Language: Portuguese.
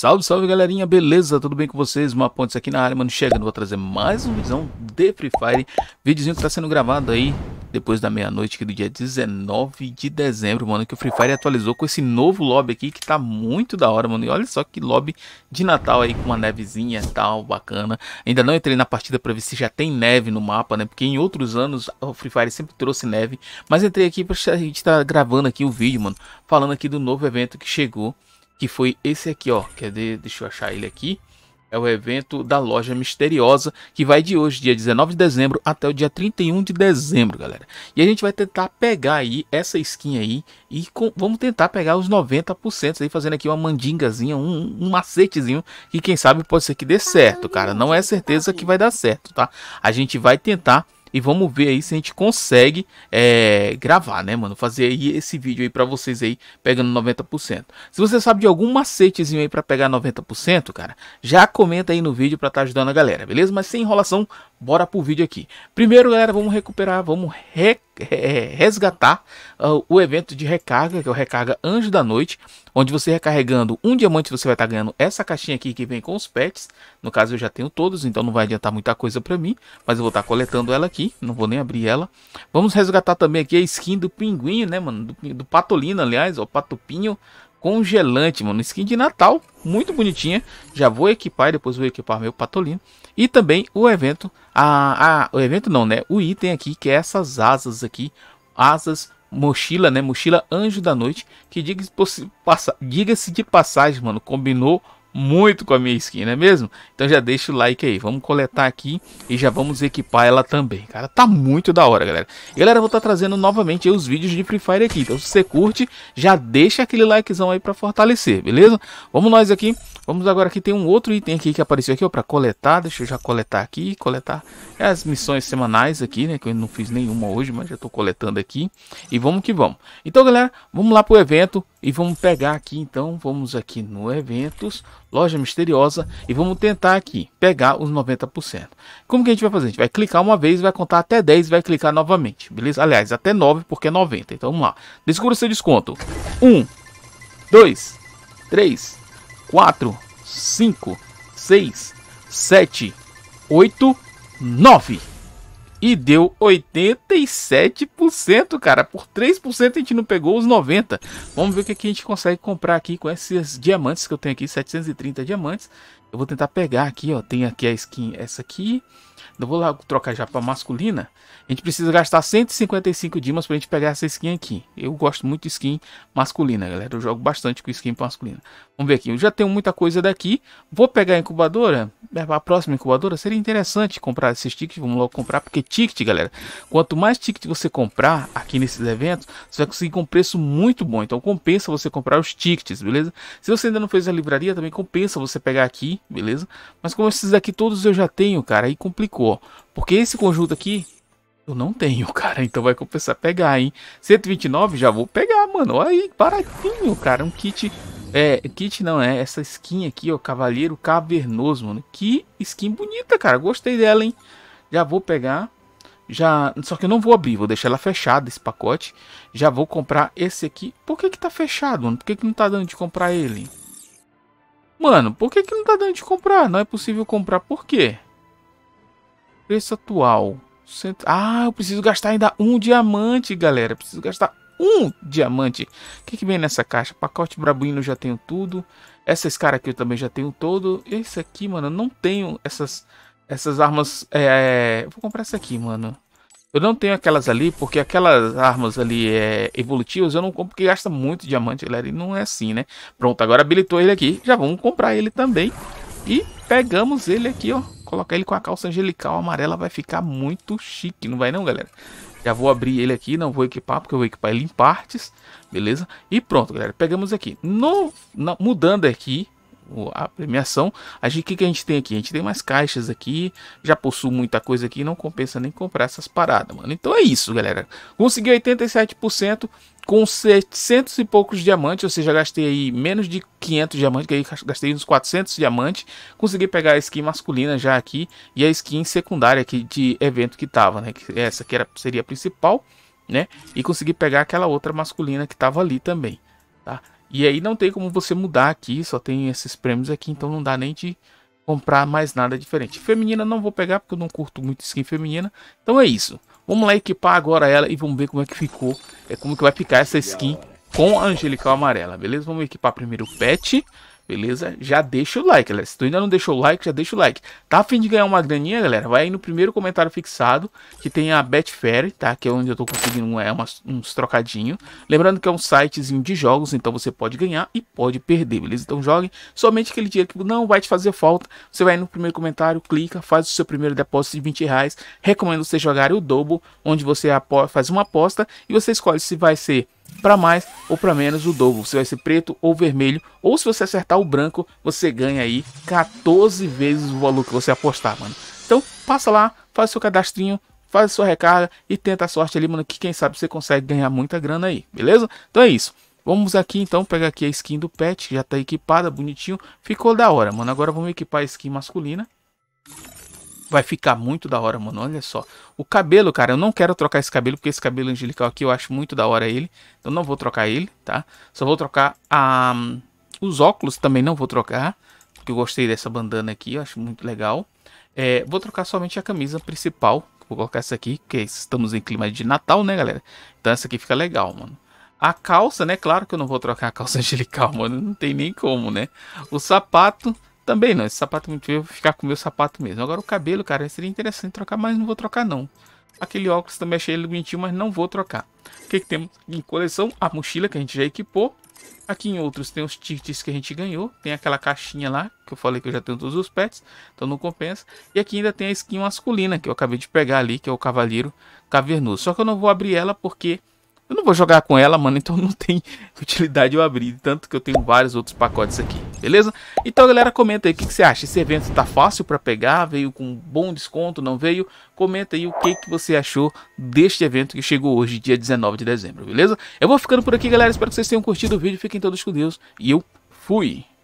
Salve, salve galerinha, beleza? Tudo bem com vocês? Uma ponte aqui na área, mano, chegando, vou trazer mais um visão de Free Fire Vídeozinho que tá sendo gravado aí depois da meia-noite aqui do dia 19 de dezembro, mano Que o Free Fire atualizou com esse novo lobby aqui que tá muito da hora, mano E olha só que lobby de Natal aí com uma nevezinha e tal, bacana Ainda não entrei na partida pra ver se já tem neve no mapa, né? Porque em outros anos o Free Fire sempre trouxe neve Mas entrei aqui pra a gente tá gravando aqui o vídeo, mano Falando aqui do novo evento que chegou que foi esse aqui, ó. Quer é dizer, deixa eu achar ele aqui. É o evento da loja misteriosa que vai de hoje, dia 19 de dezembro, até o dia 31 de dezembro, galera. E a gente vai tentar pegar aí essa skin aí e com, vamos tentar pegar os 90% aí, fazendo aqui uma mandingazinha, um, um macetezinho, que quem sabe pode ser que dê certo, cara. Não é certeza que vai dar certo, tá? A gente vai tentar e vamos ver aí se a gente consegue é, gravar, né, mano? Fazer aí esse vídeo aí pra vocês aí pegando 90%. Se você sabe de algum macetezinho aí pra pegar 90%, cara, já comenta aí no vídeo pra tá ajudando a galera, beleza? Mas sem enrolação, bora pro vídeo aqui. Primeiro, galera, vamos recuperar, vamos re, é, resgatar uh, o evento de recarga, que é o Recarga Anjo da Noite, onde você recarregando um diamante, você vai estar tá ganhando essa caixinha aqui que vem com os pets. No caso, eu já tenho todos, então não vai adiantar muita coisa para mim, mas eu vou estar tá coletando ela aqui, não vou nem abrir ela. Vamos resgatar também aqui a skin do pinguinho, né, mano, do, do patolino, aliás, o patupinho, congelante, mano. Skin de Natal, muito bonitinha. Já vou equipar e depois vou equipar meu patolino. E também o evento, a, a, o evento não, né? O item aqui, que é essas asas aqui. Asas, mochila, né? Mochila Anjo da Noite. Que diga-se diga de passagem, mano. Combinou muito com a minha skin, não é mesmo? Então já deixa o like aí, vamos coletar aqui e já vamos equipar ela também, cara, tá muito da hora, galera. E galera, eu vou estar tá trazendo novamente os vídeos de Free Fire aqui, então se você curte, já deixa aquele likezão aí pra fortalecer, beleza? Vamos nós aqui, vamos agora aqui, tem um outro item aqui que apareceu aqui, ó, pra coletar, deixa eu já coletar aqui, coletar as missões semanais aqui, né, que eu não fiz nenhuma hoje, mas já tô coletando aqui, e vamos que vamos. Então, galera, vamos lá pro evento, e vamos pegar aqui então, vamos aqui no eventos, loja misteriosa e vamos tentar aqui pegar os 90%. Como que a gente vai fazer? A gente vai clicar uma vez, vai contar até 10, e vai clicar novamente, beleza? Aliás, até 9 porque é 90. Então vamos lá. Descubra seu desconto. 1 2 3 4 5 6 7 8 9 e deu 87%, cara. Por 3% a gente não pegou os 90. Vamos ver o que, é que a gente consegue comprar aqui com esses diamantes que eu tenho aqui, 730 diamantes. Eu vou tentar pegar aqui, ó. Tem aqui a skin, essa aqui. Eu vou lá trocar já para masculina. A gente precisa gastar 155 dimas para a gente pegar essa skin aqui. Eu gosto muito de skin masculina, galera. Eu jogo bastante com skin masculina. Vamos ver aqui. Eu já tenho muita coisa daqui. Vou pegar a incubadora. É, a próxima incubadora seria interessante comprar esses tickets. Vamos logo comprar, porque ticket, galera. Quanto mais ticket você comprar aqui nesses eventos, você vai conseguir com um preço muito bom. Então compensa você comprar os tickets, beleza? Se você ainda não fez a livraria, também compensa você pegar aqui beleza? Mas como esses daqui todos eu já tenho, cara, aí complicou. Porque esse conjunto aqui eu não tenho, cara. Então vai compensar pegar, hein? 129 já vou pegar, mano. Olha aí, baratinho, cara. Um kit... É, kit não, é essa skin aqui, ó. Cavaleiro Cavernoso, mano. Que skin bonita, cara. Gostei dela, hein? Já vou pegar. Já... Só que eu não vou abrir, vou deixar ela fechada, esse pacote. Já vou comprar esse aqui. Por que que tá fechado, mano? Por que que não tá dando de comprar ele, Mano, por que, que não tá dando de comprar? Não é possível comprar, por quê? Preço atual. Ah, eu preciso gastar ainda um diamante, galera. Eu preciso gastar um diamante. O que, que vem nessa caixa? Pacote brabuino, já tenho tudo. Essas caras aqui eu também já tenho todo. Esse aqui, mano, eu não tenho essas, essas armas. É... é vou comprar essa aqui, mano. Eu não tenho aquelas ali, porque aquelas armas ali é, evolutivas eu não compro porque gasta muito diamante, galera. E não é assim, né? Pronto, agora habilitou ele aqui. Já vamos comprar ele também. E pegamos ele aqui, ó. Colocar ele com a calça angelical amarela vai ficar muito chique, não vai não, galera? Já vou abrir ele aqui, não vou equipar, porque eu vou equipar ele em partes, beleza? E pronto, galera, pegamos aqui. No, na, mudando aqui, a premiação. A gente, o que, que a gente tem aqui? A gente tem mais caixas aqui, já possui muita coisa aqui, não compensa nem comprar essas paradas, mano. Então é isso, galera. Consegui 87% com 700 e poucos diamantes, ou seja, gastei aí menos de 500 diamantes, aí gastei uns 400 diamantes, consegui pegar a skin masculina já aqui e a skin secundária aqui de evento que tava, né? Que essa que era seria a principal, né? E consegui pegar aquela outra masculina que tava ali também, tá? E aí não tem como você mudar aqui, só tem esses prêmios aqui, então não dá nem de comprar mais nada diferente. Feminina não vou pegar porque eu não curto muito skin feminina. Então é isso. Vamos lá equipar agora ela e vamos ver como é que ficou, é como que vai ficar essa skin com a Angelical Amarela, beleza? Vamos equipar primeiro o pet. Beleza? Já deixa o like, galera. Se tu ainda não deixou o like, já deixa o like. Tá afim de ganhar uma graninha, galera? Vai aí no primeiro comentário fixado, que tem a Betfair, tá? Que é onde eu tô conseguindo é, umas, uns trocadinhos. Lembrando que é um sitezinho de jogos, então você pode ganhar e pode perder, beleza? Então jogue somente aquele dinheiro que não vai te fazer falta. Você vai aí no primeiro comentário, clica, faz o seu primeiro depósito de 20 reais. Recomendo você jogar o Dobo, onde você faz uma aposta e você escolhe se vai ser para mais ou para menos o dobro. Se vai ser preto ou vermelho, ou se você acertar o branco, você ganha aí 14 vezes o valor que você apostar, mano. Então, passa lá, faz seu cadastrinho, faz sua recarga e tenta a sorte ali, mano, que quem sabe você consegue ganhar muita grana aí, beleza? Então é isso. Vamos aqui então pegar aqui a skin do pet, já tá equipada, bonitinho, ficou da hora, mano. Agora vamos equipar a skin masculina. Vai ficar muito da hora, mano. Olha só. O cabelo, cara, eu não quero trocar esse cabelo, porque esse cabelo angelical aqui eu acho muito da hora ele. Então não vou trocar ele, tá? Só vou trocar a... Os óculos também não vou trocar, porque eu gostei dessa bandana aqui, eu acho muito legal. É, vou trocar somente a camisa principal, vou colocar essa aqui, porque estamos em clima de Natal, né, galera? Então essa aqui fica legal, mano. A calça, né? Claro que eu não vou trocar a calça angelical, mano. Não tem nem como, né? O sapato, também não, esse sapato é muito feio, vou ficar com o meu sapato mesmo. Agora o cabelo, cara, seria interessante trocar, mas não vou trocar não. Aquele óculos também achei ele bonitinho, mas não vou trocar. O que, que temos em coleção? A mochila que a gente já equipou. Aqui em outros tem os tickets que a gente ganhou. Tem aquela caixinha lá, que eu falei que eu já tenho todos os pets, então não compensa. E aqui ainda tem a skin masculina, que eu acabei de pegar ali, que é o Cavaleiro Cavernoso. Só que eu não vou abrir ela porque eu não vou jogar com ela, mano, então não tem utilidade eu abrir. Tanto que eu tenho vários outros pacotes aqui, beleza? Então, galera, comenta aí o que, que você acha. Esse evento tá fácil para pegar? Veio com bom desconto? Não veio? Comenta aí o que, que você achou deste evento que chegou hoje, dia 19 de dezembro, beleza? Eu vou ficando por aqui, galera. Espero que vocês tenham curtido o vídeo. Fiquem todos com Deus. E eu fui!